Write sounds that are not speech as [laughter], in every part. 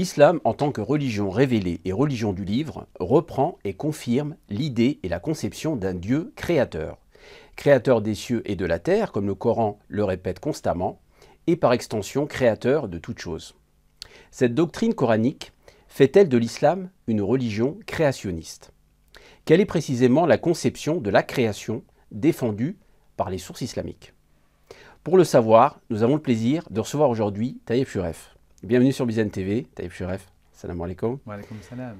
L'islam, en tant que religion révélée et religion du livre, reprend et confirme l'idée et la conception d'un Dieu créateur. Créateur des cieux et de la terre, comme le Coran le répète constamment, et par extension créateur de toutes choses. Cette doctrine coranique fait-elle de l'islam une religion créationniste Quelle est précisément la conception de la création défendue par les sources islamiques Pour le savoir, nous avons le plaisir de recevoir aujourd'hui Taïf Furef. Bienvenue sur Bizan TV, Taïb Shuref. Salam alaikum. Wa alaykoum salam.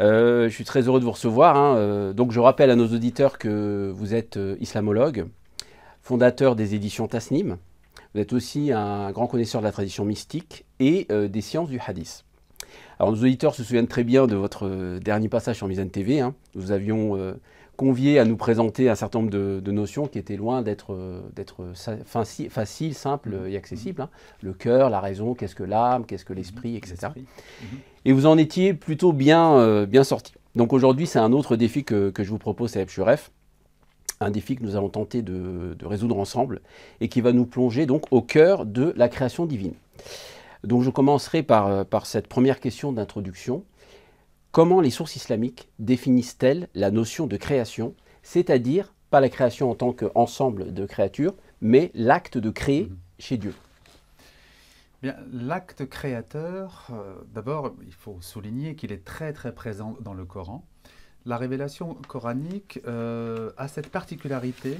Euh, je suis très heureux de vous recevoir. Hein. Euh, donc je rappelle à nos auditeurs que vous êtes euh, islamologue, fondateur des éditions Tasnim. Vous êtes aussi un grand connaisseur de la tradition mystique et des sciences du hadith. Alors nos auditeurs se souviennent très bien de votre dernier passage sur Mizan TV. Hein. Nous avions convié à nous présenter un certain nombre de, notions qui étaient loin d'être euh, faciles, facile, simples et accessibles. Hein. Le cœur, la raison, qu'est-ce que l'âme, qu'est-ce que l'esprit, etc. Mm-hmm. Et vous en étiez plutôt bien, euh, sortis. bien sorti. Donc aujourd'hui, c'est un autre défi que, que, je vous propose à Epchuref, un défi que nous allons tenter de, de résoudre ensemble et qui va nous plonger donc au cœur de la création divine. Donc je commencerai par, euh, par cette première question d'introduction. Comment les sources islamiques définissent-elles la notion de création, c'est-à-dire pas la création en tant qu'ensemble de créatures, mais l'acte de créer mhm. chez Dieu Bien, l'acte créateur, euh, d'abord, il faut souligner qu'il est très très présent dans le Coran. La révélation coranique euh, a cette particularité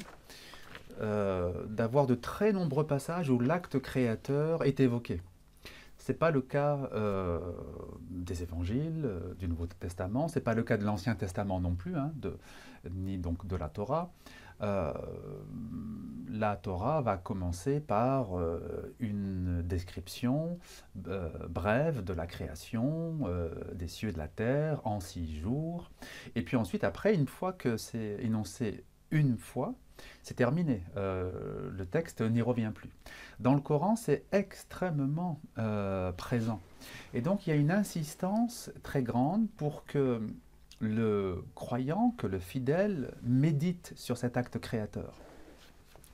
euh, d'avoir de très nombreux passages où l'acte créateur est évoqué. Ce n'est pas le cas euh, des évangiles, euh, du Nouveau Testament, ce n'est pas le cas de l'Ancien Testament non plus, hein, de, ni donc de la Torah. Euh, la Torah va commencer par une description brève de la création des cieux et de la terre en six jours. Et puis ensuite, après, une fois que c'est énoncé une fois, c'est terminé. Euh, le texte n'y revient plus. Dans le Coran, c'est extrêmement euh, présent. Et donc, il y a une insistance très grande pour que le croyant, que le fidèle, médite sur cet acte créateur.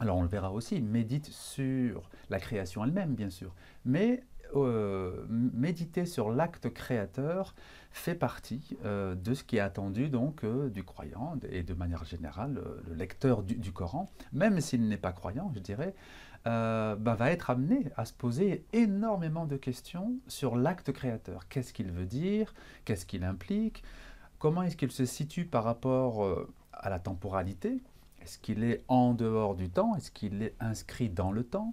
Alors, on le verra aussi, médite sur la création elle-même, bien sûr, mais euh, méditer sur l'acte créateur fait partie euh, de ce qui est attendu donc euh, du croyant et de manière générale le lecteur du, Coran, même s'il n'est pas croyant, je dirais, bah, va être amené à se poser énormément de questions sur l'acte créateur. Qu'est-ce qu'il veut dire Qu'est-ce qu'il implique Comment est-ce qu'il se situe par rapport à la temporalité Est-ce qu'il est en dehors du temps Est-ce qu'il est inscrit dans le temps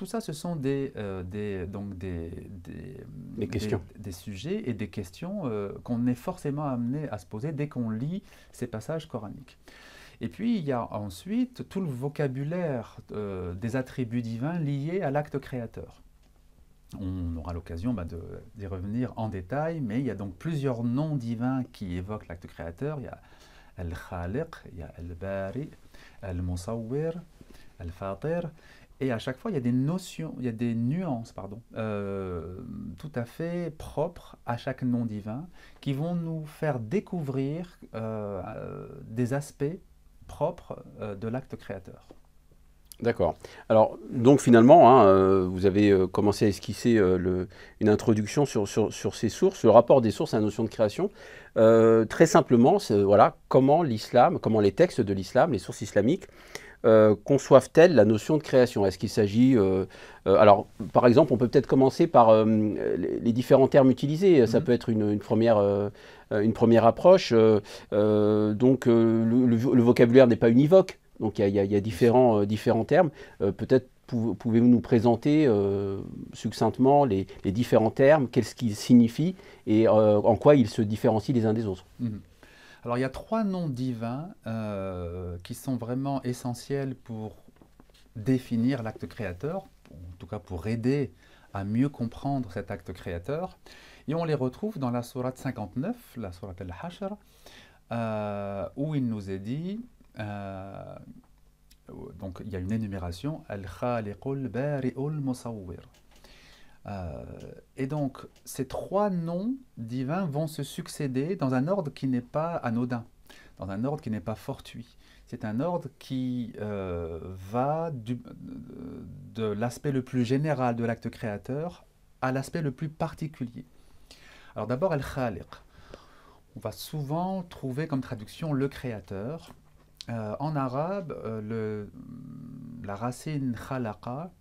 tout ça, ce sont des, euh, des donc des, sujets et des questions euh, qu'on est forcément amené à se poser dès qu'on lit ces passages coraniques. Et puis, il y a ensuite tout le vocabulaire euh, des attributs divins liés à l'acte créateur. On aura l'occasion bah, d'y revenir en détail, mais il y a donc plusieurs noms divins qui évoquent l'acte créateur. Il y a Al-Khaliq, il y a Al-Bari, al musawir Al-Fatir. Et à chaque fois, il y a des notions, il y a des nuances, pardon, euh, tout à fait propres à chaque nom divin, qui vont nous faire découvrir euh, euh, des aspects propres de l'acte créateur. D'accord. Alors, donc finalement, hein, vous avez commencé à esquisser une introduction sur, sur, sur, ces sources, le rapport des sources à la notion de création. très simplement, voilà, comment l'islam, comment les textes de l'islam, les sources islamiques, euh, conçoivent-elles la notion de création Est-ce qu'il s'agit... Euh, euh, alors, par exemple, on peut peut-être commencer par les, différents termes utilisés. Ça mhm. peut être une, première, une première approche. donc, le, vocabulaire n'est pas univoque. Donc, il y, a différents, termes. peut-être pouvez-vous nous présenter succinctement les, différents termes, qu'est-ce qu'ils signifient et en quoi ils se différencient les uns des autres mhm. Alors il y a trois noms divins euh, qui sont vraiment essentiels pour définir l'acte créateur, en tout cas pour aider à mieux comprendre cet acte créateur. Et on les retrouve dans la sourate 59, la sourate al-Hashr, euh, où il nous est dit, euh, donc il y a une énumération, al-Khaliqul Bari'ul Musawwir. Euh, et donc, ces trois noms divins vont se succéder dans un ordre qui n'est pas anodin, dans un ordre qui n'est pas fortuit. C'est un ordre qui euh, va du, euh, de l'aspect le plus général de l'acte créateur à l'aspect le plus particulier. Alors d'abord, Al-Khaliq. On va souvent trouver comme traduction le créateur. en arabe, le, la racine khalaqa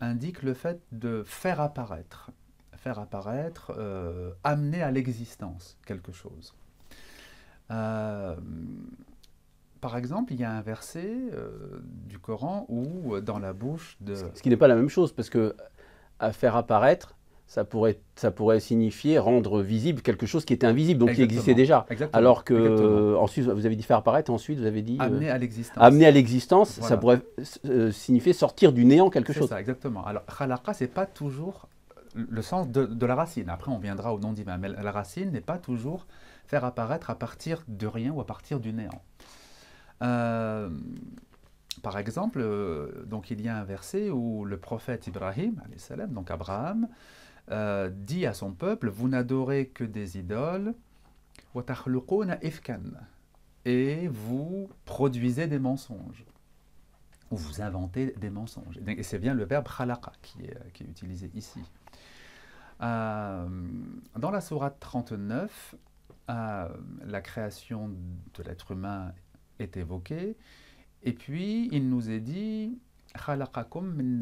indique le fait de faire apparaître, faire apparaître, euh, amener à l'existence quelque chose. Euh, par exemple, il y a un verset euh, du Coran où, dans la bouche de... Ce qui n'est pas la même chose, parce que à faire apparaître, ça pourrait, ça pourrait signifier rendre visible quelque chose qui était invisible, donc qui existait déjà. Alors que, ensuite, vous avez dit faire apparaître, ensuite, vous avez dit. Euh, amener à l'existence. Amener à l'existence, ça pourrait euh, signifier sortir du néant quelque chose. C'est ça, exactement. Alors, khalaqa, ce n'est pas toujours le sens de, la racine. Après, on viendra au nom divin, mais la racine n'est pas toujours faire apparaître à partir de rien ou à partir du néant. Euh, par exemple, donc il y a un verset où le prophète Ibrahim, donc Abraham, euh, dit à son peuple, vous n'adorez que des idoles, et vous produisez des mensonges, ou vous inventez des mensonges. Et c'est bien le verbe khalaqa qui est, euh, utilisé ici. Euh, dans la sourate 39, la création de l'être humain est évoquée, et puis il nous est dit, min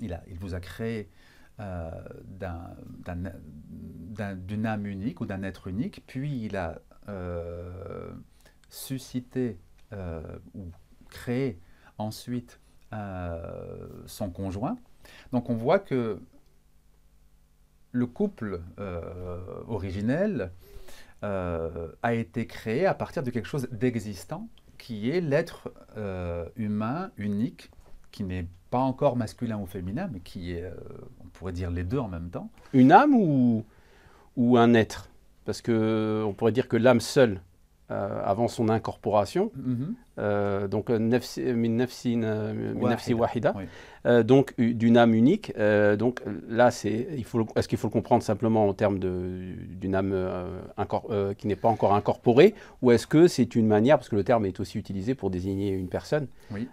il, vous a créé euh, d'une âme unique ou d'un être unique, puis il a euh, suscité euh, ou créé ensuite son conjoint. Donc on voit que le couple originel a été créé à partir de quelque chose d'existant qui est l'être euh, humain unique, qui n'est pas encore masculin ou féminin, mais qui est, euh, on pourrait dire les deux en même temps. Une âme ou, ou un être Parce qu'on pourrait dire que l'âme seule euh, avant son incorporation, donc wahida, donc d'une âme unique. Euh, donc là, c'est, est-ce qu'il faut le comprendre simplement en termes d'une âme euh, qui n'est pas encore incorporée, ou est-ce que c'est une manière, parce que le terme est aussi utilisé pour désigner une personne.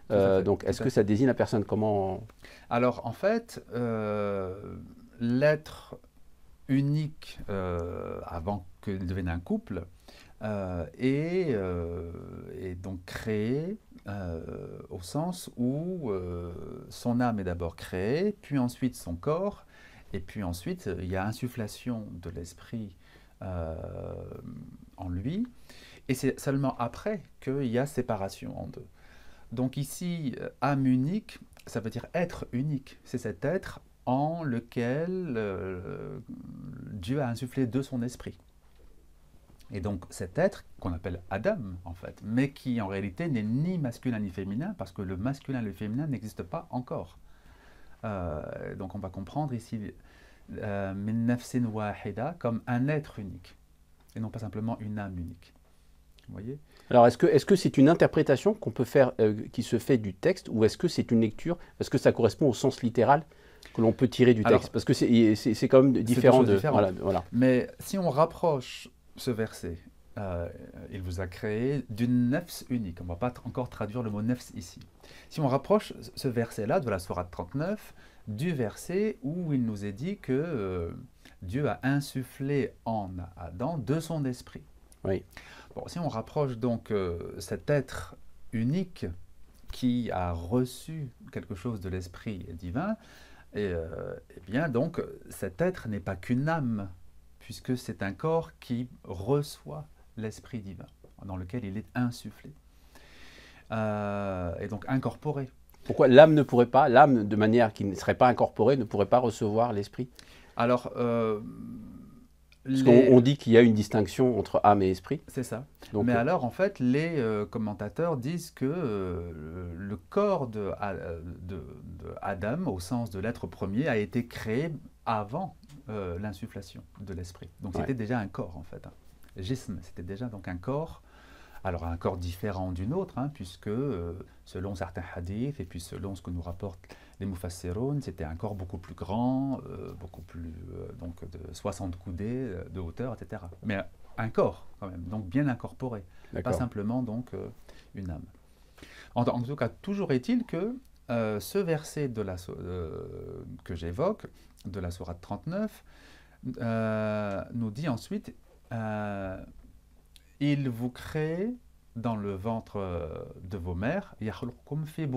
donc est-ce que ça désigne la personne Comment Alors en fait, l'être unique avant qu'il devienne un couple euh, euh, et, donc créé euh, au sens où son âme est d'abord créée, puis ensuite son corps, et puis ensuite il y a insufflation de l'esprit en lui, et c'est seulement après qu'il y a séparation en deux. Donc ici, âme unique, ça veut dire être unique, c'est cet être en lequel Dieu a insufflé de son esprit. Et donc cet être qu'on appelle Adam, en fait, mais qui en réalité n'est ni masculin ni féminin, parce que le masculin et le féminin n'existent pas encore. Euh, donc on va comprendre ici euh, comme un être unique, et non pas simplement une âme unique. Vous voyez Alors est-ce que c'est -ce c'est une interprétation qu'on peut faire, euh, qui se fait du texte, ou est-ce que c'est une lecture Est-ce que ça correspond au sens littéral que l'on peut tirer du texte Parce que c'est quand même différent de. Voilà, voilà. Mais si on rapproche ce verset. Euh, il vous a créé d'une nefs unique. On ne va pas encore traduire le mot nefs ici. Si on rapproche ce verset-là de la Sourate 39 du verset où il nous est dit que euh, Dieu a insufflé en Adam de son esprit. Oui. si on rapproche donc euh, cet être unique qui a reçu quelque chose de l'esprit divin, et, eh bien donc cet être n'est pas qu'une âme, puisque c'est un corps qui reçoit l'Esprit divin, dans lequel il est insufflé, euh, et donc incorporé. Pourquoi l'âme ne pourrait pas, l'âme de manière qui ne serait pas incorporée, ne pourrait pas recevoir l'Esprit Alors, euh, on dit qu'il y a une distinction entre âme et esprit. C'est ça. Mais euh, alors, en fait, les commentateurs disent que le corps de, au sens de l'être premier, a été créé avant euh, l'insufflation de l'esprit. Donc c'était déjà un corps en fait. Hein. c'était déjà donc un corps. Alors un corps différent d'une autre, hein, puisque euh, selon certains hadiths et puis selon ce que nous rapportent les Mufassiroun, c'était un corps beaucoup plus grand, euh, beaucoup plus donc de 60 coudées de hauteur, etc. Mais un corps quand même, donc bien incorporé, pas simplement donc une âme. En, tout cas, toujours est-il que ce verset de la, que j'évoque de la Sourate 39, euh, nous dit ensuite euh, Il vous crée dans le ventre de vos mères, fi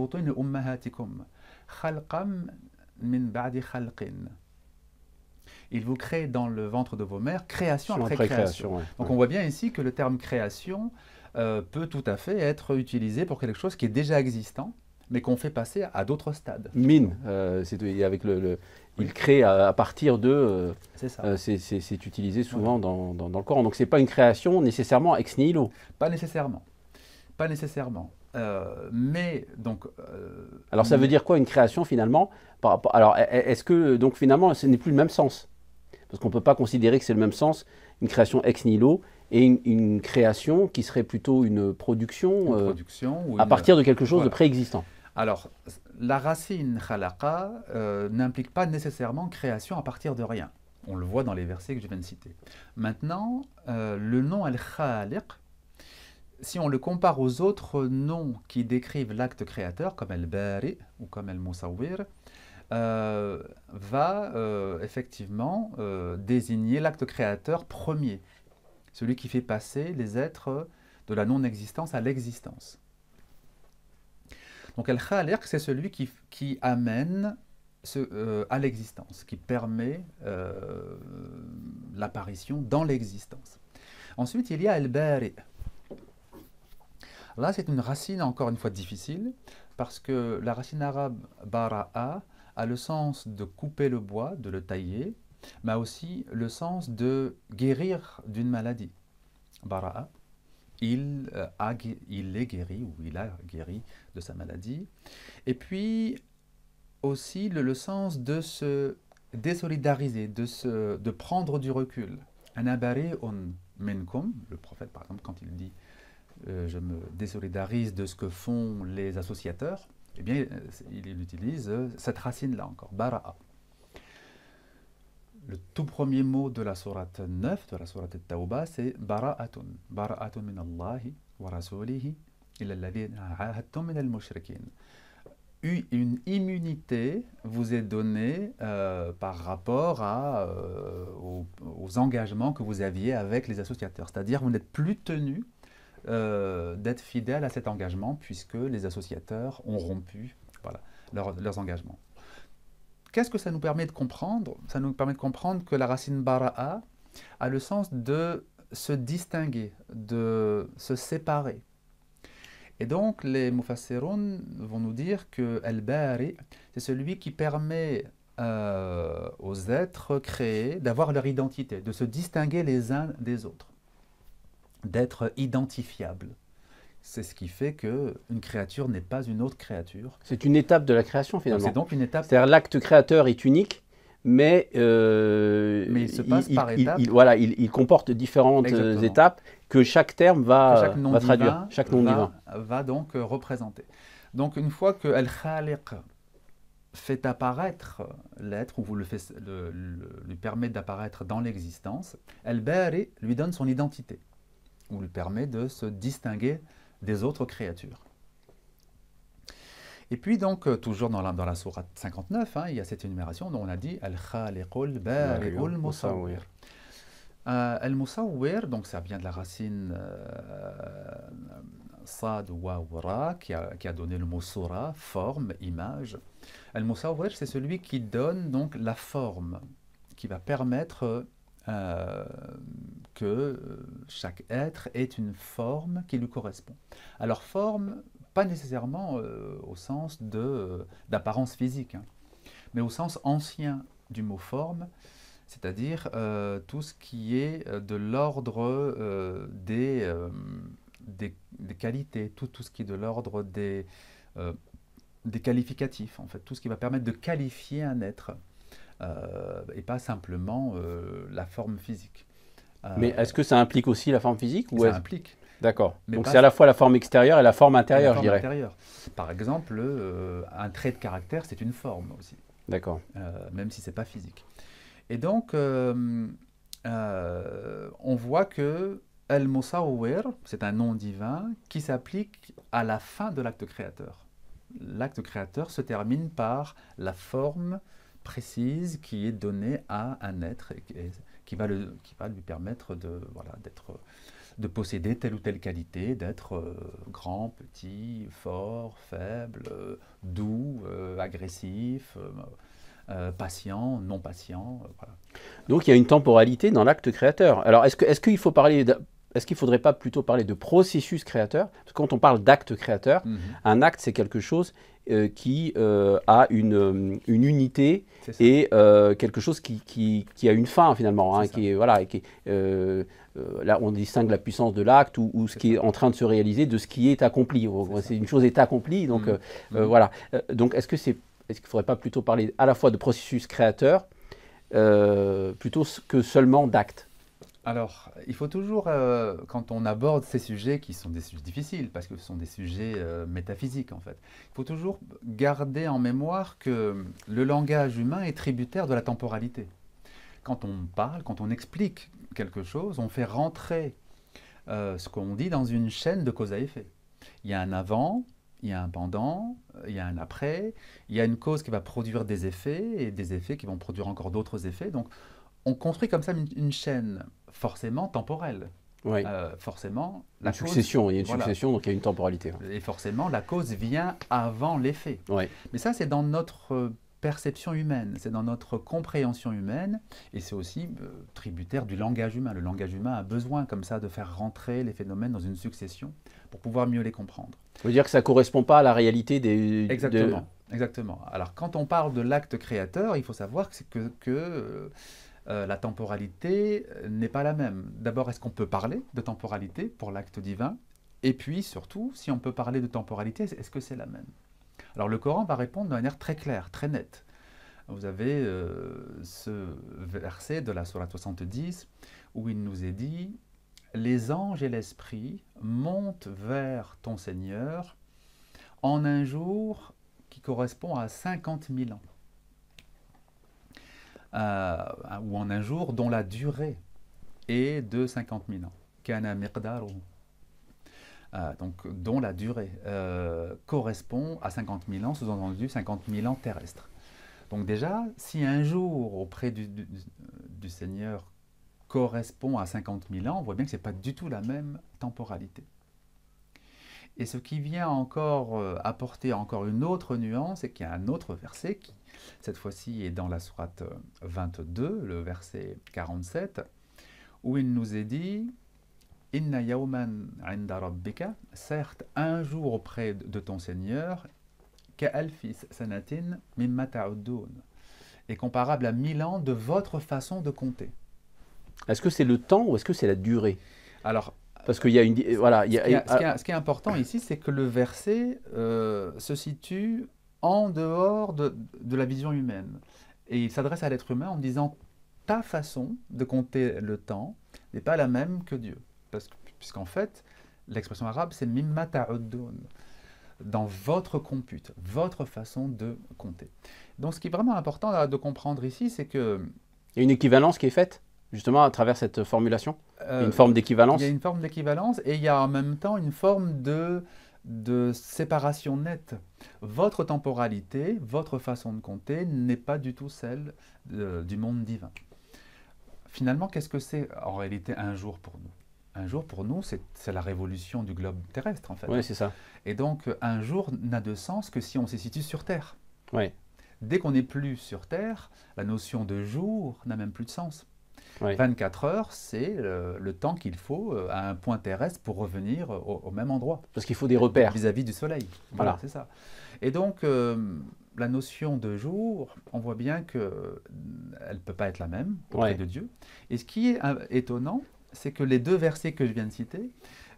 min Il vous crée dans le ventre de vos mères, création après, création. Donc on voit bien ici que le terme création euh, peut tout à fait être utilisé pour quelque chose qui est déjà existant, mais qu'on fait passer à, d'autres stades. Mine, c'est avec le, il crée à, partir de. Euh, c'est ça. Euh, c'est utilisé souvent dans, le Coran. Donc c'est pas une création nécessairement ex nihilo. Pas nécessairement. Pas nécessairement. Euh, mais donc. alors ça veut dire quoi une création finalement par rapport, Alors e, e, est-ce que donc finalement ce n'est plus le même sens Parce qu'on ne peut pas considérer que c'est le même sens une création ex nihilo et une, création qui serait plutôt une production, à partir de quelque chose de préexistant. Alors la racine khalaqa euh, n'implique pas nécessairement création à partir de rien. On le voit dans les versets que je viens de citer. Maintenant, euh, le nom al-khaliq, si on le compare aux autres noms qui décrivent l'acte créateur, comme al-bari ou comme al-musawwir, euh, va effectivement désigner l'acte créateur premier, celui qui fait passer les êtres de la non-existence à l'existence. Donc Al-Khaliq, c'est celui qui, amène euh, à l'existence, qui permet euh, l'apparition dans l'existence. Ensuite, il y a Al-Bari. Là, c'est une racine encore une fois difficile, parce que la racine arabe bara'a a le sens de couper le bois, de le tailler, mais aussi le sens de guérir d'une maladie. Bara'a. Euh, il, est guéri ou il a guéri de sa maladie. Et puis aussi le, sens de se désolidariser, de, prendre du recul. on menkom le prophète par exemple, quand il dit euh, je me désolidarise de ce que font les associateurs, eh bien euh, il, il utilise cette racine-là encore, bara'a le tout premier mot de la sourate 9, de la sourate tawbah c'est Bara'atun. Bara'atun min Allahi wa rasulihi illa ahadtum min al-mushrikin. Une immunité vous est donnée euh, par rapport euh, aux, engagements que vous aviez avec les associateurs. C'est-à-dire vous n'êtes plus tenu euh, d'être fidèle à cet engagement puisque les associateurs ont rompu voilà, leurs engagements. Qu'est-ce que ça nous permet de comprendre Ça nous permet de comprendre que la racine bara'a a le sens de se distinguer, de se séparer. Et donc les mufassirun vont nous dire que al-bari, c'est celui qui permet euh, aux êtres créés d'avoir leur identité, de se distinguer les uns des autres, d'être identifiables. C'est ce qui fait qu'une créature n'est pas une autre créature. C'est une étape de la création finalement. C'est donc une étape. C'est-à-dire l'acte créateur est unique, mais, euh, mais il se passe par étapes. voilà, il, comporte différentes euh, étapes que chaque terme va, va traduire. Chaque nom divin va donc euh, représenter. Donc une fois que Al-Khaliq fait apparaître l'être, ou vous le, fait, lui permet d'apparaître dans l'existence, El bari lui donne son identité, ou lui permet de se distinguer des autres créatures. Et puis donc, euh, toujours dans la, dans la sourate 59, hein, il y a cette énumération dont on a dit Al-Khaliqul Bari'ul Musawwir. Euh, Al-Musawwir, donc ça vient de la racine euh, Sad qui a, donné le mot Sura, forme, image. Al-Musawwir, c'est celui qui donne donc la forme, qui va permettre euh, euh, que euh, chaque être est une forme qui lui correspond. Alors forme, pas nécessairement euh, au sens de d'apparence physique, hein, mais au sens ancien du mot forme, c'est-à-dire tout ce qui est de l'ordre des, des, des, qualités, tout, tout ce qui est de l'ordre des, des qualificatifs, en fait, tout ce qui va permettre de qualifier un être. Euh, et pas simplement euh, la forme physique. Euh, Mais est-ce que ça implique aussi la forme physique Ça implique. D'accord. Donc c'est à la fois la forme extérieure et la forme intérieure, la forme Intérieure. Par exemple, un trait de caractère, c'est une forme aussi. D'accord. même si ce n'est pas physique. Et donc, on voit que El c'est un nom divin qui s'applique à la fin de l'acte créateur. L'acte créateur se termine par la forme précise qui est donnée à un être et, qui, va le, qui va lui permettre de, voilà, d'être, de posséder telle ou telle qualité, d'être euh, grand, petit, fort, faible, euh, doux, euh, agressif, patient, non patient. Donc il y a une temporalité dans l'acte créateur. Alors est-ce, que, est-ce qu'il faut parler de est-ce qu'il ne faudrait pas plutôt parler de processus créateur Parce que quand on parle d'acte créateur, mhm. un acte, c'est quelque chose euh, qui euh, a une, euh, unité et quelque chose qui, a une fin finalement. Hein, voilà, qui là, on distingue la puissance de l'acte ou, ce qui est en train de se réaliser de ce qui est accompli. une chose est accomplie, donc mhm. Mhm. voilà. Donc est-ce que c'est est-ce qu'il ne faudrait pas plutôt parler à la fois de processus créateur plutôt que seulement d'acte alors, il faut toujours, euh, quand on aborde ces sujets qui sont des sujets difficiles, parce que ce sont des sujets euh, métaphysiques en fait, il faut toujours garder en mémoire que le langage humain est tributaire de la temporalité. Quand on parle, quand on explique quelque chose, on fait rentrer euh, ce qu'on dit dans une chaîne de cause à effet. Il y a un avant, il y a un pendant, il y a un après, il y a une cause qui va produire des effets et des effets qui vont produire encore d'autres effets. Donc, on construit comme ça une, chaîne forcément temporelle. Oui. Euh, forcément, la succession, il y a une succession, donc il y a une temporalité. Et forcément, la cause vient avant l'effet. Oui. Mais ça, c'est dans notre perception humaine, c'est dans notre compréhension humaine, et c'est aussi euh, tributaire du langage humain. Le langage humain a besoin comme ça de faire rentrer les phénomènes dans une succession pour pouvoir mieux les comprendre. Ça veut dire que ça ne correspond pas à la réalité des... Exactement, exactement. Alors quand on parle de l'acte créateur, il faut savoir que, que euh, euh, la temporalité euh, n'est pas la même. D'abord, est-ce qu'on peut parler de temporalité pour l'acte divin Et puis, surtout, si on peut parler de temporalité, est-ce que c'est la même Alors, le Coran va répondre de manière très claire, très nette. Vous avez euh, ce verset de la Sourate 70 où il nous est dit Les anges et l'esprit montent vers ton Seigneur en un jour qui correspond à 50 000 ans. Euh, ou en un jour, dont la durée est de 50 000 ans. Euh, donc, dont la durée euh, correspond à 50 000 ans, sous-entendu 50 000 ans terrestres. Donc déjà, si un jour auprès du, Seigneur correspond à 50 000 ans, on voit bien que ce n'est pas du tout la même temporalité. Et ce qui vient encore euh, apporter encore une autre nuance, c'est qu'il y a un autre verset qui cette fois-ci est dans la sourate 22, euh, le verset 47, où il nous est dit Inna yawman inda rabbika, certes un jour auprès de ton Seigneur, ka'alfis sanatin mimma ta'udun, est comparable à mille ans de votre façon de compter. Est-ce que c'est le temps ou est-ce que c'est la durée Alors, parce qu'il y a une voilà. Ce, qui est, important ici, c'est que le verset euh, se situe en dehors de, la vision humaine. Et il s'adresse à l'être humain en disant ta façon de compter le temps n'est pas la même que Dieu. Parce, puisqu'en fait, l'expression arabe, c'est mimma dans votre compute, votre façon de compter. Donc ce qui est vraiment important de comprendre ici, c'est que... Il y a une équivalence qui est faite, justement, à travers cette formulation euh, Une forme d'équivalence Il y a une forme d'équivalence et il y a en même temps une forme de de séparation nette. Votre temporalité, votre façon de compter n'est pas du tout celle euh, du monde divin. Finalement, qu'est-ce que c'est en réalité un jour pour nous Un jour pour nous, c'est la révolution du globe terrestre en fait. Oui, c'est ça. Et donc un jour n'a de sens que si on se situe sur Terre. Oui. Dès qu'on n'est plus sur Terre, la notion de jour n'a même plus de sens. 24 heures, c'est euh, le, temps qu'il faut euh, à un point terrestre pour revenir au, même endroit. Parce qu'il faut des repères. Vis-à-vis du soleil. Voilà, c'est ça. Et donc, euh, la notion de jour, on voit bien qu'elle ne peut pas être la même auprès de Dieu. Et ce qui est étonnant, c'est que les deux versets que je viens de citer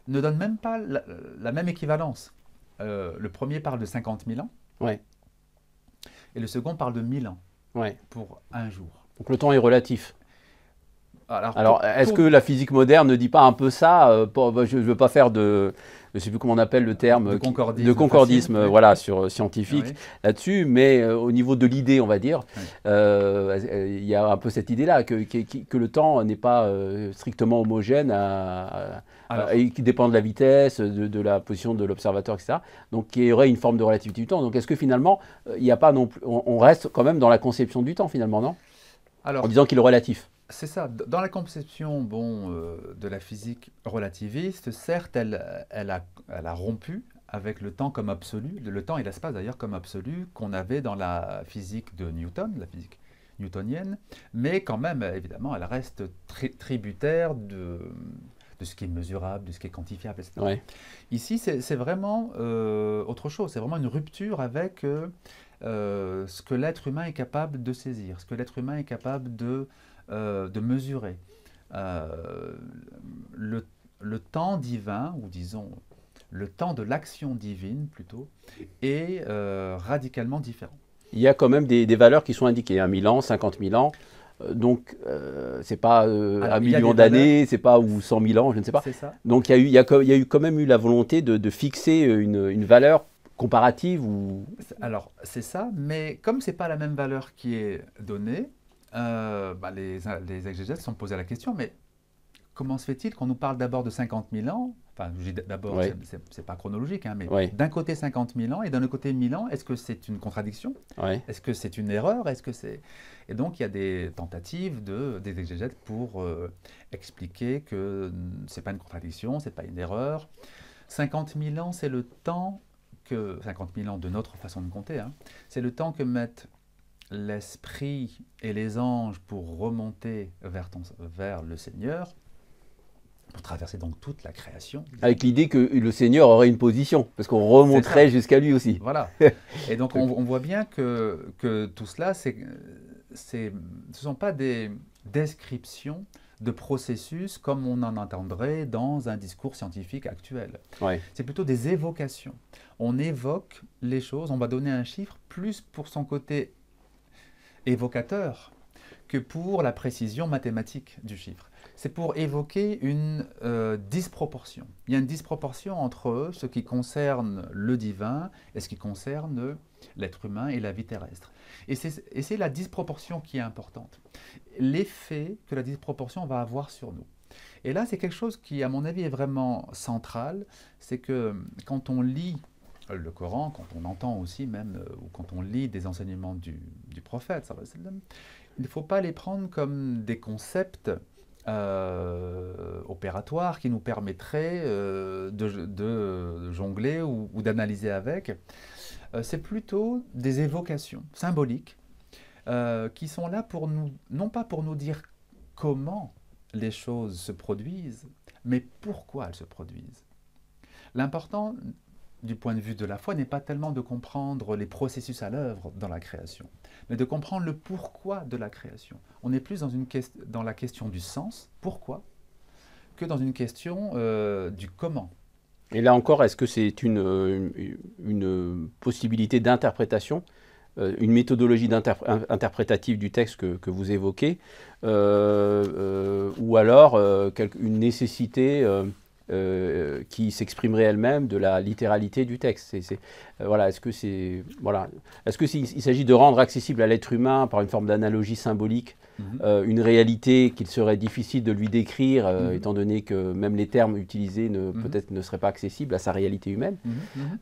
ne donnent même pas la, même équivalence. le premier parle de 50 000 ans. Ouais. Et le second parle de 1000 ans. Ouais. Pour un jour. Donc le temps est relatif. Alors, est-ce que la physique moderne ne dit pas un peu ça euh, bah, Je ne veux pas faire de, je sais plus comment on appelle le terme, de concordisme, voilà, sur euh, scientifique là-dessus, mais euh, au niveau de l'idée, on va dire, il y a un peu cette idée-là, que, le temps n'est pas strictement homogène, et qui dépend de la vitesse, de, la position de l'observateur, etc. Donc il y aurait une forme de relativité du temps. Donc est-ce que finalement, il n'y a pas on, reste quand même dans la conception du temps, finalement, non Alors, En disant qu'il est relatif. C'est ça. Dans la conception bon, euh, de la physique relativiste, certes, elle, elle, a, rompu avec le temps comme absolu, le temps et l'espace d'ailleurs comme absolu qu'on avait dans la physique de Newton, la physique newtonienne, mais quand même, évidemment, elle reste tributaire de, de ce qui est mesurable, de ce qui est quantifiable, Ici, c'est vraiment euh, autre chose, c'est vraiment une rupture avec euh, euh, ce que l'être humain est capable de saisir, ce que l'être humain est capable de, euh, de mesurer. Euh, le, le, temps divin, ou disons le temps de l'action divine plutôt, est radicalement différent. Il y a quand même des, valeurs qui sont indiquées, à hein, 1000 ans, 50 000 ans. Donc, euh, c'est pas 1 un million d'années, c'est pas ou 100 000 ans, je ne sais pas. Donc, il y, y, y, a eu quand même eu la volonté de, de fixer une, une, valeur comparative ou... Alors, c'est ça, mais comme ce n'est pas la même valeur qui est donnée, euh, bah, les, les exégètes sont posés la question, mais comment se fait-il qu'on nous parle d'abord de 50 000 ans Enfin, d'abord, ce c'est pas chronologique, hein, mais d'un côté 50 000 ans et d'un autre côté 1000 ans, est-ce que c'est une contradiction Est-ce que c'est une erreur Est-ce que c'est Et donc il y a des tentatives de des exégètes pour euh, expliquer que mm, c'est pas une contradiction, c'est pas une erreur. 50 000 ans, c'est le temps 50 000 ans de notre façon de compter, hein. c'est le temps que mettent l'esprit et les anges pour remonter vers, le Seigneur, pour traverser donc toute la création. Avec l'idée que le Seigneur aurait une position, parce qu'on remonterait jusqu'à lui aussi. Voilà. [laughs] et donc on, voit bien que, tout cela, ce ne sont pas des descriptions de processus comme on en entendrait dans un discours scientifique actuel. C'est plutôt des évocations. On évoque les choses, on va donner un chiffre plus pour son côté évocateur que pour la précision mathématique du chiffre. C'est pour évoquer une euh, disproportion. Il y a une disproportion entre ce qui concerne le divin et ce qui concerne l'être humain et la vie terrestre. Et c'est la disproportion qui est importante. L'effet que la disproportion va avoir sur nous. Et là, c'est quelque chose qui, à mon avis, est vraiment central. C'est que euh, quand on lit euh, le Coran, quand on entend aussi même, euh, ou quand on lit des enseignements du, prophète, il ne faut pas les prendre comme des concepts opératoires qui nous permettraient de, jongler ou d'analyser avec. Euh, c'est plutôt des évocations symboliques euh, qui sont là pour nous, non pas pour nous dire comment les choses se produisent, mais pourquoi elles se produisent. L'important du point de vue de la foi n'est pas tellement de comprendre les processus à l'œuvre dans la création, mais de comprendre le pourquoi de la création. On est plus dans, la question du sens, pourquoi, que dans une question euh, du comment. Et là encore, est-ce que c'est une, euh, possibilité d'interprétation, euh, une méthodologie interprétative du texte que, vous évoquez, euh, ou alors une nécessité euh, qui s'exprimerait elle-même de la littéralité du texte. est, euh, voilà, est-ce que c'est voilà, est-ce que s'agit de rendre accessible à l'être humain par une forme d'analogie symbolique mhm. euh, une réalité qu'il serait difficile de lui décrire, mhm. étant donné que même les termes utilisés ne, mhm. peut-être ne seraient pas accessibles à sa réalité humaine,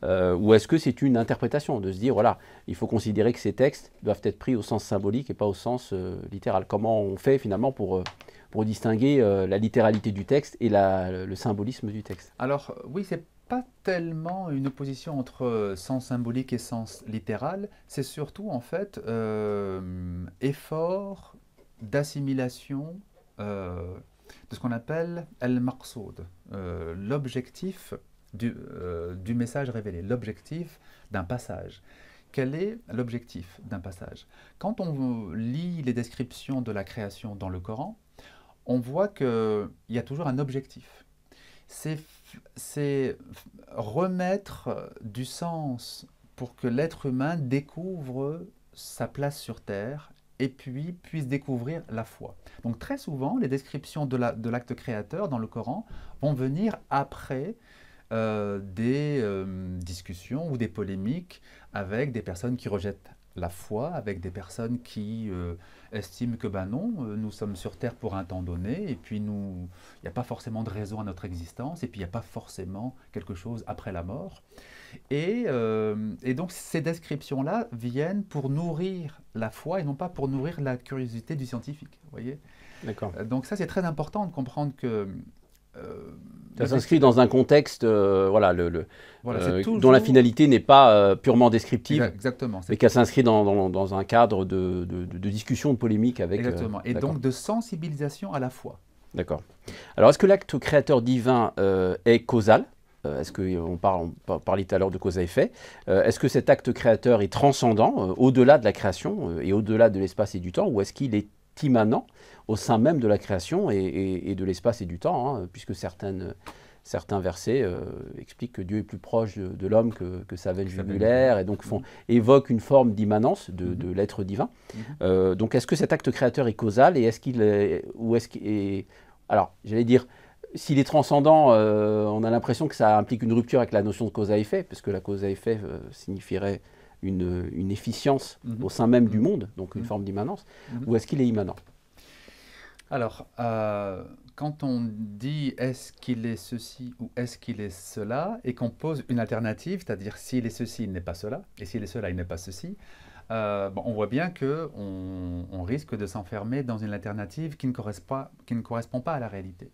ou est-ce que c'est une interprétation de se dire voilà, il faut considérer que ces textes doivent être pris au sens symbolique et pas au sens littéral. Comment on fait finalement pour pour distinguer euh, la littéralité du texte et le symbolisme du texte. Alors euh, oui, c'est pas tellement une opposition entre euh, sens symbolique et sens littéral, c'est surtout en fait effort d'assimilation de ce qu'on appelle el l'objectif du, du message révélé, l'objectif d'un passage quel est l'objectif d'un passage Quand on lit les descriptions de la création dans le Coran, on voit qu'il y a toujours un objectif. C'est remettre du sens pour que l'être humain découvre sa place sur Terre et puis puisse découvrir la foi. Donc très souvent, les descriptions de l'acte créateur dans le Coran vont venir après euh, des euh, discussions ou des polémiques avec des personnes qui rejettent la foi avec des personnes qui euh, estiment que ben non, euh, nous sommes sur Terre pour un temps donné, et puis il n'y a pas forcément de raison à notre existence, et puis il n'y a pas forcément quelque chose après la mort. Et, euh, et donc ces descriptions-là viennent pour nourrir la foi et non pas pour nourrir la curiosité du scientifique. Voyez D'accord. Donc ça c'est très important de comprendre que euh, ça s'inscrit dans un contexte euh, voilà, euh, le, dont la finalité n'est pas purement descriptive, Exactement, mais qu'elle s'inscrit dans, un cadre de, discussion, de polémique avec... Exactement, et donc de sensibilisation à la fois. D'accord. Alors, est-ce que l'acte créateur divin est causal Est-ce qu'on parle, on parlait tout à l'heure de cause à effet Est-ce que cet acte créateur est transcendant, au-delà de la création et au-delà de l'espace et du temps, ou est-ce qu'il est immanent au sein même de la création et, de l'espace et du temps, hein, puisque certains versets euh, expliquent que Dieu est plus proche de, l'homme que, sa veine jugulaire, et donc mm-hmm. évoquent une forme d'immanence de, mm-hmm. l'être divin. Mm-hmm. Euh, donc est-ce que cet acte créateur est causal, et est-ce qu'il est, ou est-ce qu'il est, alors j'allais dire, s'il est transcendant, euh, on a l'impression que ça implique une rupture avec la notion de cause à effet, parce que la cause à effet signifierait une, efficience mhm. au sein même du mhm. monde, donc une mhm. forme d'immanence, ou est-ce qu'il est immanent Alors, euh, quand on dit est-ce qu'il est ceci ou est-ce qu'il est cela, et qu'on pose une alternative, c'est-à-dire s'il est ceci, il n'est pas cela, et s'il est cela, il n'est pas ceci, euh, on voit bien que on, risque de s'enfermer dans une alternative qui ne, correspond pas à la réalité.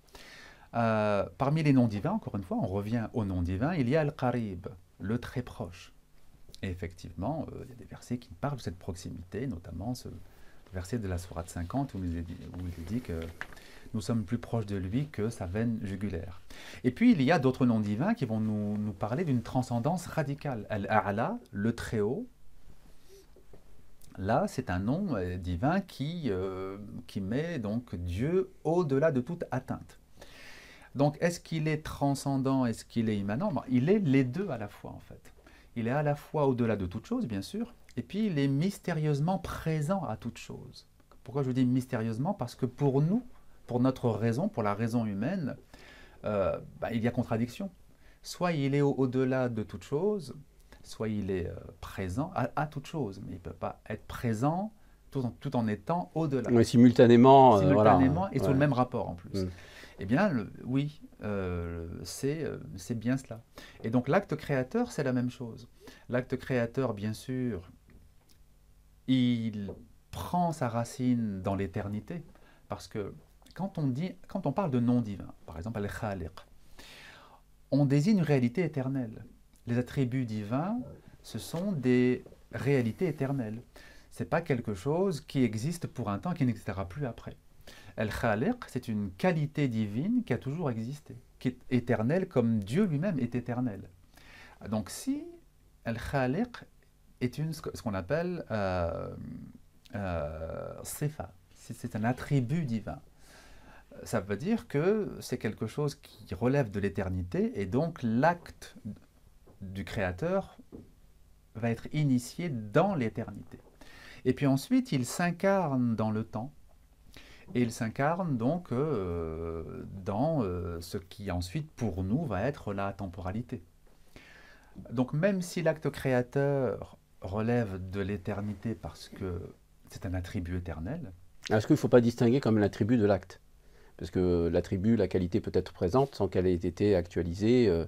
Euh, parmi les noms divins, encore une fois, on revient aux noms divins, il y a le qarib le très proche. Et effectivement, euh, il y a des versets qui parlent de cette proximité, notamment ce verset de la Sourate 50 où il dit, que nous sommes plus proches de lui que sa veine jugulaire. Et puis il y a d'autres noms divins qui vont nous, parler d'une transcendance radicale. Al-A'la, le Très-Haut. Là, c'est un nom euh, divin qui, euh, qui met donc Dieu au-delà de toute atteinte. Donc, est-ce qu'il est transcendant Est-ce qu'il est immanent Il est les deux à la fois, en fait. Il est à la fois au-delà de toute chose, bien sûr, et puis il est mystérieusement présent à toute chose. Pourquoi je dis mystérieusement Parce que pour nous, pour notre raison, pour la raison humaine, euh, bah, il y a contradiction. Soit il est au-delà de toute chose, soit il est euh, présent à, toute chose, mais il ne peut pas être présent tout en, étant au-delà. Oui, simultanément. Euh, simultanément et sous le même rapport en plus. Mm. Eh bien, oui, euh, euh, c'est bien cela. Et donc l'acte créateur, c'est la même chose. L'acte créateur, bien sûr, il prend sa racine dans l'éternité, parce que quand on, dit, quand on parle de non divin, par exemple al on désigne une réalité éternelle. Les attributs divins, ce sont des réalités éternelles. Ce n'est pas quelque chose qui existe pour un temps et qui n'existera plus après. El khaliq c'est une qualité divine qui a toujours existé, qui est éternelle comme Dieu lui-même est éternel. Donc si El khaliq est une, ce qu'on appelle euh, euh c'est un attribut divin. Ça veut dire que c'est quelque chose qui relève de l'éternité et donc l'acte du Créateur va être initié dans l'éternité. Et puis ensuite, il s'incarne dans le temps et il s'incarne donc euh, dans euh, ce qui ensuite pour nous va être la temporalité. Donc même si l'acte créateur relève de l'éternité parce que c'est un attribut éternel. Est-ce qu'il ne faut pas distinguer comme un attribut de l'acte Parce que l'attribut, la qualité peut être présente sans qu'elle ait été actualisée. Euh,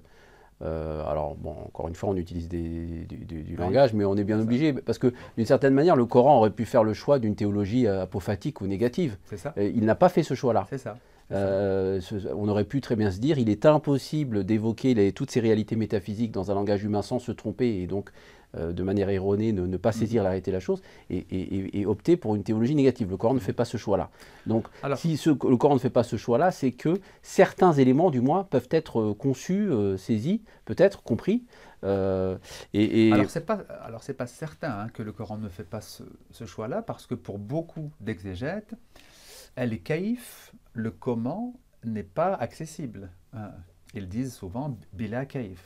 euh, alors, bon, encore une fois, on utilise du, langage, mais on est bien obligé, parce que d'une certaine manière, le Coran aurait pu faire le choix d'une théologie euh, apophatique ou négative. Ça. il n'a pas fait ce choix-là. C'est ça. Euh, on aurait pu très bien se dire, il est impossible d'évoquer toutes ces réalités métaphysiques dans un langage humain sans se tromper, et donc euh, de manière erronée, ne, pas mm-hmm. saisir l'arrêter la chose et, opter pour une théologie négative. Le Coran ne mm-hmm. fait pas ce choix-là. Donc, si le Coran ne fait pas ce choix-là, c'est que certains éléments, du moins, peuvent être euh, conçus, euh, saisis, peut-être compris. et, Alors, ce n'est pas, certain hein, que le Coran ne fait pas ce, choix-là, parce que pour beaucoup d'exégètes, elle est caïf le comment n'est pas accessible. Hein. Ils disent souvent bila caïf.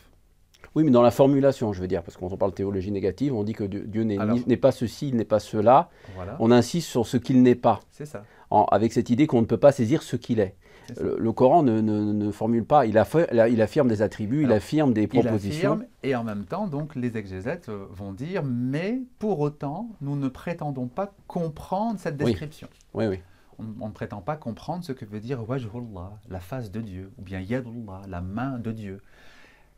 Oui, mais dans la formulation, je veux dire, parce qu'on parle théologie négative, on dit que Dieu n'est, pas ceci, il n'est pas cela. On insiste sur ce qu'il n'est pas. C'est ça. avec cette idée qu'on ne peut pas saisir ce qu'il est. Le, Coran ne, formule pas, il, affirme des attributs, il affirme des propositions. Il affirme, et en même temps, donc, les exégètes euh, vont dire, mais pour autant, nous ne prétendons pas comprendre cette description. Oui, oui. On, ne prétend pas comprendre ce que veut dire Wajhullah, la face de Dieu, ou bien Yadullah, la main de Dieu.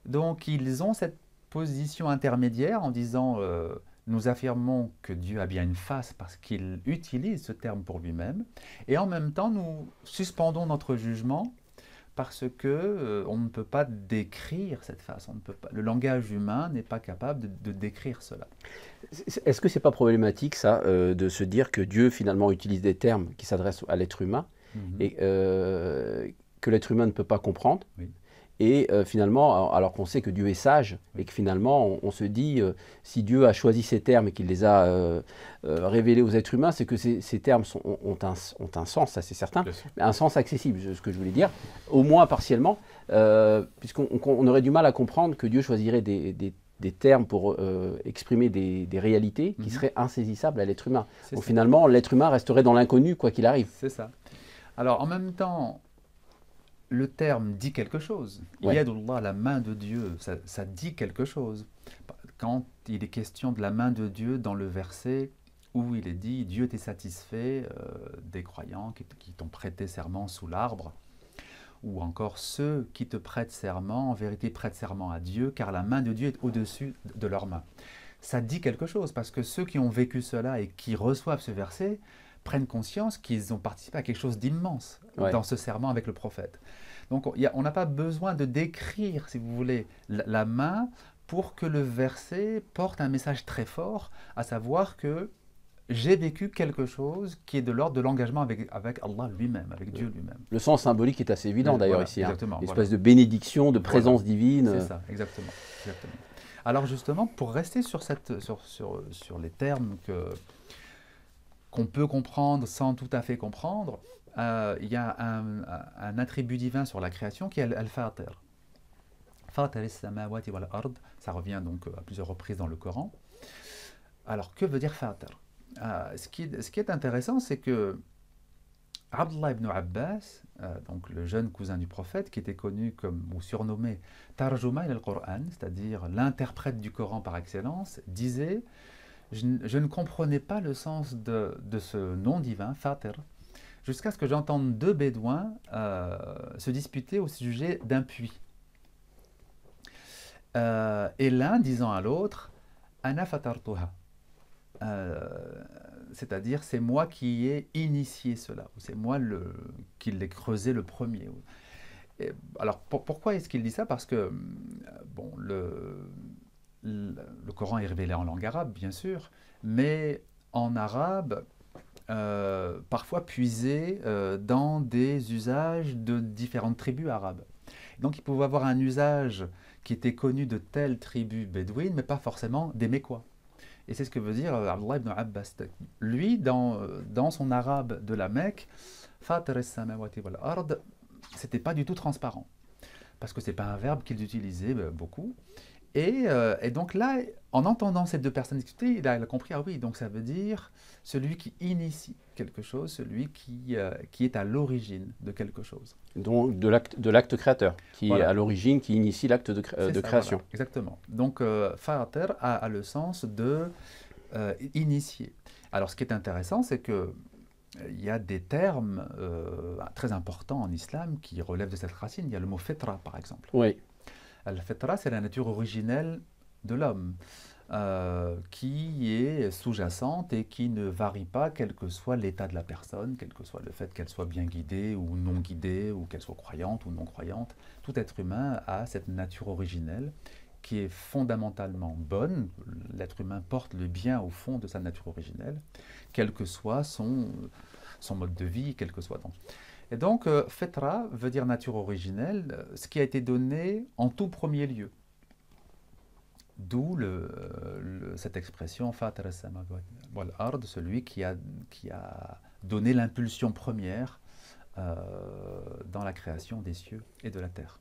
Donc ils ont cette position intermédiaire en disant euh, nous affirmons que Dieu a bien une face parce qu'il utilise ce terme pour lui-même, et en même temps nous suspendons notre jugement parce que euh, on ne peut pas décrire cette face, on ne peut pas, le langage humain n'est pas capable de, décrire cela. Est-ce que c'est pas problématique ça euh, de se dire que Dieu finalement utilise des termes qui s'adressent à l'être humain mhm. et que l'être humain ne peut pas comprendre et euh, finalement, alors qu'on sait que Dieu est sage, et que finalement, on, se dit, euh, si Dieu a choisi ces termes et qu'il les a euh, révélés aux êtres humains, c'est que ces, termes ont, un, sens, ça c'est certain, un sens accessible, ce que je voulais dire, au moins partiellement, puisqu'on aurait du mal à comprendre que Dieu choisirait des, termes pour exprimer des, réalités qui mhm. seraient insaisissables à l'être humain. finalement, l'être humain resterait dans l'inconnu quoi qu'il arrive. C'est ça. Alors en même temps, le terme dit quelque chose. Il Ouais. Yadullah, la main de Dieu, ça, dit quelque chose. Quand il est question de la main de Dieu dans le verset où il est dit Dieu t'est satisfait euh, des croyants qui, t'ont prêté serment sous l'arbre, ou encore ceux qui te prêtent serment, en vérité prêtent serment à Dieu, car la main de Dieu est au-dessus de leurs mains. Ça dit quelque chose, parce que ceux qui ont vécu cela et qui reçoivent ce verset prennent conscience qu'ils ont participé à quelque chose d'immense dans ce serment avec le prophète. Donc on n'a pas besoin de décrire, si vous voulez, la main pour que le verset porte un message très fort, à savoir que j'ai vécu quelque chose qui est de l'ordre de l'engagement avec, Allah lui-même, avec Dieu lui-même. Le sens symbolique est assez évident euh, d'ailleurs ici. Hein. Exactement. Une espèce de bénédiction, de présence divine. C'est euh. ça, exactement, Alors justement, pour rester sur, les termes qu'on peut comprendre sans tout à fait comprendre, euh, il y a un, attribut divin sur la création qui est Al-Fatir. Fatir samawati wal ard, ça revient donc euh, à plusieurs reprises dans le Coran. Alors que veut dire Fatir euh, ce, qui, est intéressant, c'est que Abdullah ibn Abbas, donc le jeune cousin du prophète, qui était connu comme ou surnommé Tarjuma al-Qur'an, c'est-à-dire l'interprète du Coran par excellence, disait je, ne comprenais pas le sens de, de ce nom divin, Fatir, jusqu'à ce que j'entende deux Bédouins euh, se disputer au sujet d'un puits. Euh, et l'un disant à l'autre, Ana euh, C'est-à-dire, c'est moi qui ai initié cela, ou c'est moi le, qui l'ai creusé le premier. alors, pourquoi est-ce qu'il dit ça Parce que, bon, le, le Coran est révélé en langue arabe, bien sûr, mais en arabe, euh, parfois puisé euh, dans des usages de différentes tribus arabes. Donc il pouvait avoir un usage qui était connu de telles tribus bédouine, mais pas forcément des Mécois. Et c'est ce que veut dire euh, Abdullah ibn Abbas. Lui, dans, dans son arabe de la Mecque, samawati ard, c'était pas du tout transparent. Parce que c'est pas un verbe qu'ils utilisaient beaucoup. Euh, et, donc là, en entendant ces deux personnes discuter, il a, compris, ah oui, donc ça veut dire celui qui initie quelque chose, celui qui, euh, qui est à l'origine de quelque chose. Donc de l'acte créateur, qui est à l'origine, qui initie l'acte de, euh, création. Exactement. Donc Fater a, le sens de initier. Alors ce qui est intéressant, c'est que il y a des termes très importants en islam qui relèvent de cette racine. Il y a le mot fetra, par exemple. Oui al c'est la nature originelle de l'homme, euh, qui est sous-jacente et qui ne varie pas quel que soit l'état de la personne, quel que soit le fait qu'elle soit bien guidée ou non guidée, ou qu'elle soit croyante ou non croyante. Tout être humain a cette nature originelle qui est fondamentalement bonne. L'être humain porte le bien au fond de sa nature originelle, quel que soit son, son mode de vie, quel que soit donc. Et donc, euh, fetra veut dire nature originelle, euh, ce qui a été donné en tout premier lieu. D'où le, euh, cette expression fatra wal ard, celui qui a, donné l'impulsion première dans la création des cieux et de la terre.